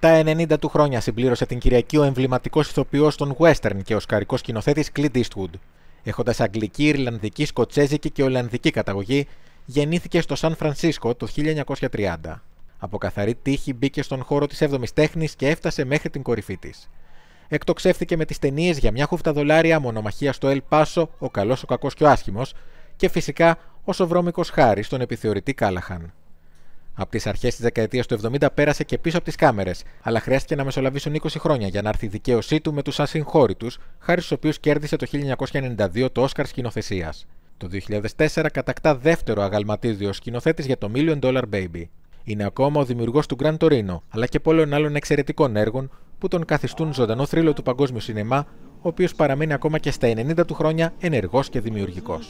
Τα 90 του χρόνια συμπλήρωσε την Κυριακή ο εμβληματικός ηθοποιός των Western και ο σκαρικό σκηνοθέτης Clint Eastwood. Έχοντας αγγλική, Ιρλανδική, Σκοτσέζικη και Ολλανδική καταγωγή, γεννήθηκε στο Σαν Φρανσίσκο το 1930. Από καθαρή τύχη μπήκε στον χώρο της 7η τέχνης και έφτασε μέχρι την κορυφή της. Εκτοξεύθηκε με τις ταινίες για μια χούφτα δολάρια, μονομαχία στο Ελ Πάσο, Ο Καλός, Ο Κακός και Ο Άσχημος και φυσικά ο βρώμικο Χάρης στον επιθεωρητή Κάλαχαν. Από τις αρχές της δεκαετίας του 70 πέρασε και πίσω από τις κάμερες, αλλά χρειάστηκε να μεσολαβήσουν 20 χρόνια για να έρθει η δικαίωσή του με τους ασυγχώρητους, χάρη στους οποίους κέρδισε το 1992 το Όσκαρ σκηνοθεσίας. Το 2004 κατακτά δεύτερο αγαλματίδιο σκηνοθέτης για το Million Dollar Baby. Είναι ακόμα ο δημιουργός του Grand Torino, αλλά και πολλών άλλων εξαιρετικών έργων που τον καθιστούν ζωντανό θρύλο του παγκόσμιου σινεμά, ο οποίος παραμένει ακόμα και στα 90 του χρόνια ενεργός και δημιουργικός.